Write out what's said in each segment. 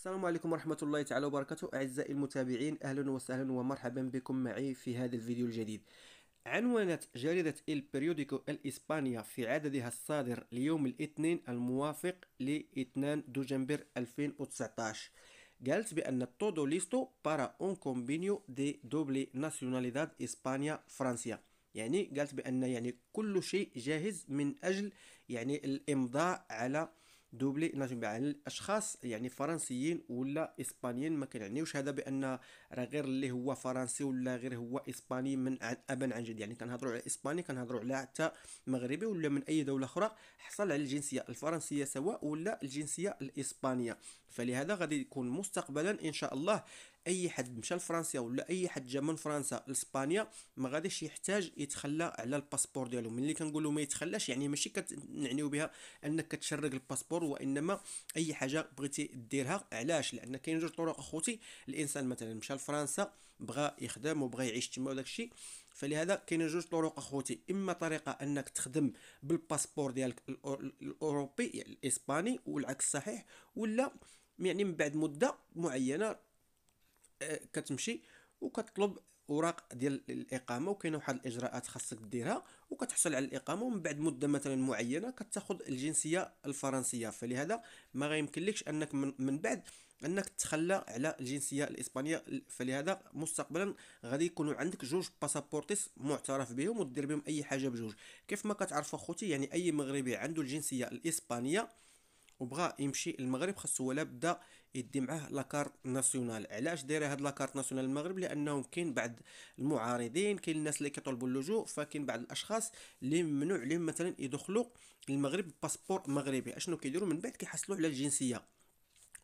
السلام عليكم ورحمة الله تعالى وبركاته أعزائي المتابعين أهلا وسهلا ومرحبا بكم معي في هذا الفيديو الجديد عنونت جريدة البريوديكو الإسبانية في عددها الصادر ليوم الاثنين الموافق ل 2 دجنبر 2019 قالت بأن تودو ليستو بارا أون كومبينيو دي دوبلي ناسيوناليداد إسبانيا فرنسيا يعني قالت بأن يعني كل شيء جاهز من أجل يعني الإمضاء على دوبلي نجم على الاشخاص يعني فرنسيين ولا اسبانيين ما كنعنيوش هذا بان راه غير اللي هو فرنسي ولا غير هو اسباني من عن ابا عن جد يعني كنهضروا على اسباني كنهضروا على حتى مغربي ولا من اي دوله اخرى حصل على الجنسيه الفرنسيه سواء ولا الجنسيه الاسبانيه فلهذا غادي يكون مستقبلا ان شاء الله اي حد مشى لفرنسا ولا اي حد جا من فرنسا لاسبانيا ما غاديش يحتاج يتخلى على الباسبور ديالو ملي كنقولوا ما يتخلاش يعني ماشي كنعنيو بها انك كتشرق الباسبور وانما اي حاجه بغيتي ديرها علاش لان كاين جوج طرق اخوتي الانسان مثلا مشى لفرنسا بغى يخدم وبغى يعيش تما وداك الشيء فلهذا كاين جوج طرق اخوتي اما طريقه انك تخدم بالباسبور ديالك الاوروبي يعني الاسباني والعكس صحيح ولا يعني من بعد مده معينه كتمشي وكتطلب اوراق ديال الاقامه وكاينه واحد الاجراءات خاصك ديرها وكتحصل على الاقامه ومن بعد مده مثلا معينه كتاخذ الجنسيه الفرنسيه فلهذا ما غيمكنلكش انك من, من بعد انك تتخلى على الجنسيه الاسبانيه فلهذا مستقبلا غادي يكونوا عندك جوج باسابورتيس معترف بهم ودير بهم اي حاجه بجوج كيف ما كتعرفوا اخوتي يعني اي مغربي عنده الجنسيه الاسبانيه وبغى يمشي المغرب خاصو ولا بدا يدي معاه لاكارت ناسيونال علاش دايره هاد لاكارت ناسيونال المغرب لانه كاين بعض المعارضين كاين الناس اللي كيطلبوا اللجوء فكاين بعض الاشخاص اللي ممنوع عليهم مثلا يدخلوا المغرب باسبور مغربي اشنو كيديروا من بعد كيحصلوا على الجنسيه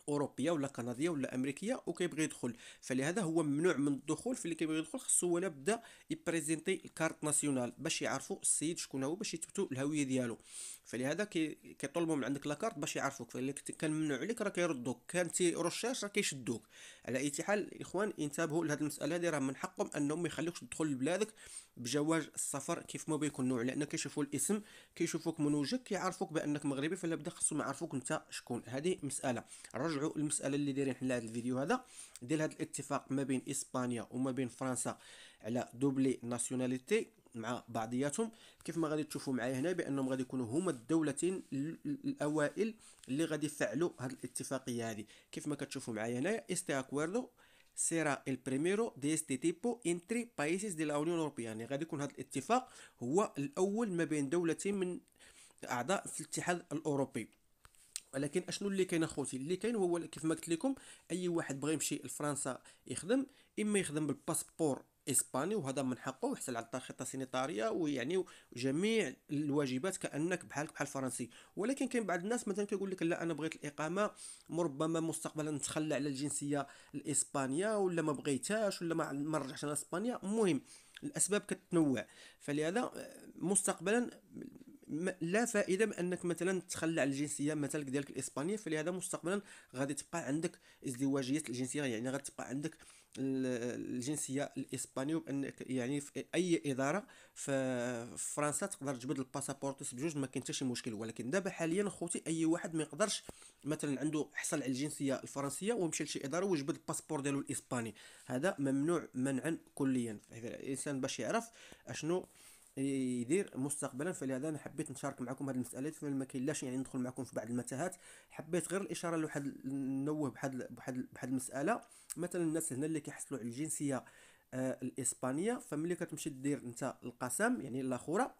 اوروبيه ولا كنديه ولا امريكيه وكيبغي يدخل فلهذا هو ممنوع من الدخول فاللي كيبغي يدخل خصو ولا بدا يبريزنتي الكارت ناسيونال باش يعرفوا السيد شكون هو باش يثبتوا الهويه ديالو فلهذا كيطلبوا من عندك لاكارت باش يعرفوك فاللي كان ممنوع عليك راه كيردوك تي روشيرش راه كيشدوك على اي حال الاخوان انتبهوا لهذه المساله هذه راه من حقهم انهم ما يخليوكش تدخل لبلادك بجواز السفر كيف ما بيكون نوع لان كيشوفوا الاسم كيشوفوك من وجهك كيعرفوك بانك مغربي فلا بدا خصهم يعرفوك انت شكون هذه مساله رجعوا المساله اللي دايرين حنا هذا الفيديو هذا ديال هذا الاتفاق ما بين اسبانيا وما بين فرنسا على دوبلي ناسيوناليتي مع بعضياتهم كيف ما غادي تشوفوا معايا هنا بانهم غادي يكونوا هما الدولتين الاوائل اللي غادي يفعلوا هذه الاتفاقيه هذه كيف ما كتشوفوا معايا هنايا استي اكوردو سيرا البريميرو دي de تيبو انتري بايسيس دي لا اونيون يعني غادي يكون هذا الاتفاق هو الاول ما بين دولتين من اعضاء في الاتحاد الاوروبي ولكن اشنو اللي كاين اخوتي اللي كاين هو كيف ما قلت لكم اي واحد بغى يمشي لفرنسا يخدم اما يخدم بالباسبور اسباني وهذا من حقه ويحصل على خطه السنيطاريه ويعني جميع الواجبات كانك بحالك بحال الفرنسي ولكن كاين بعض الناس مثلا كيقول لك لا انا بغيت الاقامه ربما مستقبلا نتخلى على الجنسيه الاسبانيه ولا ما بغيتهاش ولا ما نرجعش انا اسبانيا المهم الاسباب كتنوع فلهذا مستقبلا لا فائده من انك مثلا تخلى على الجنسيه مثلا ديالك الاسبانيه فلهذا مستقبلا غادي تبقى عندك ازدواجيه الجنسيه يعني غادي تبقى عندك الجنسيه الاسبانيه وبانك يعني في اي اداره في فرنسا تقدر تجبد الباسابورتوس بجوج ما كاين حتى شي مشكل ولكن دابا حاليا خوتي اي واحد ما يقدرش مثلا عنده حصل على الجنسيه الفرنسيه ومشى لشي اداره وجبد الباسبور ديالو الاسباني هذا ممنوع منعا كليا الانسان باش يعرف اشنو يدير مستقبلا فلهذا انا حبيت نشارك معكم هذه المساله فما ما كاينلاش يعني ندخل معكم في بعض المتاهات حبيت غير الاشاره لواحد نوه بواحد بواحد بواحد المساله مثلا الناس هنا اللي كيحصلوا على الجنسيه آه الاسبانيه فملي كتمشي دير انت القسم يعني الاخوره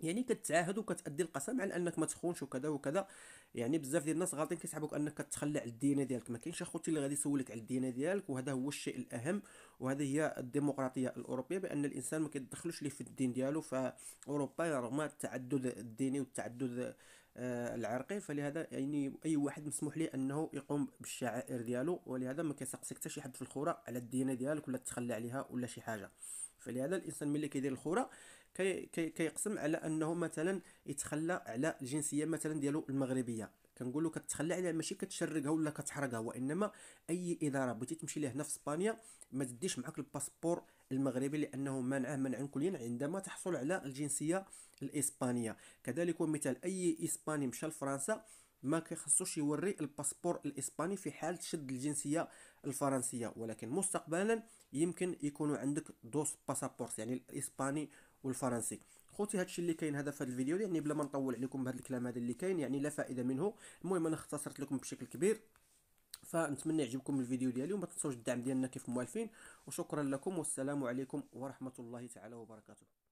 يعني كتعاهد وكتادي القسم على انك ما تخونش وكذا وكذا يعني بزاف ديال الناس غالطين كيسحبوك انك تتخلى على الديانه ديالك ما كاينش اخوتي اللي غادي يسولك على الديانه ديالك وهذا هو الشيء الاهم وهذه هي الديمقراطيه الاوروبيه بان الانسان ما كيتدخلش ليه في الدين ديالو فاوروبا رغم التعدد الديني والتعدد آه، العرقي فلهذا يعني اي واحد مسموح ليه انه يقوم بالشعائر ديالو ولهذا ما كيسقسيك حتى شي حد في الخوره على الديانه ديالك ولا تتخلى عليها ولا شي حاجه فلهذا الانسان ملي كيدير الخوره كي كي كيقسم على انه مثلا يتخلى على الجنسيه مثلا ديالو المغربيه كنقولوا كتخلى عليها ماشي كتشرقها ولا كتحرقها وانما اي اداره بغيتي تمشي ليه هنا في اسبانيا ما تديش معك الباسبور المغربي لانه منعه منع كليا عندما تحصل على الجنسيه الاسبانيه كذلك ومثال اي اسباني مشى لفرنسا ما كيخصوش يوري الباسبور الاسباني في حال شد الجنسيه الفرنسيه ولكن مستقبلا يمكن يكونوا عندك دوس باسابورت يعني الاسباني والفرنسي خوتي هادشي اللي كاين هذا في هذا الفيديو يعني بلا ما نطول عليكم بهذا الكلام هذا اللي كاين يعني لا فائده منه المهم انا اختصرت لكم بشكل كبير فنتمنى يعجبكم الفيديو ديالي وما تنسوش الدعم ديالنا كيف موالفين وشكرا لكم والسلام عليكم ورحمه الله تعالى وبركاته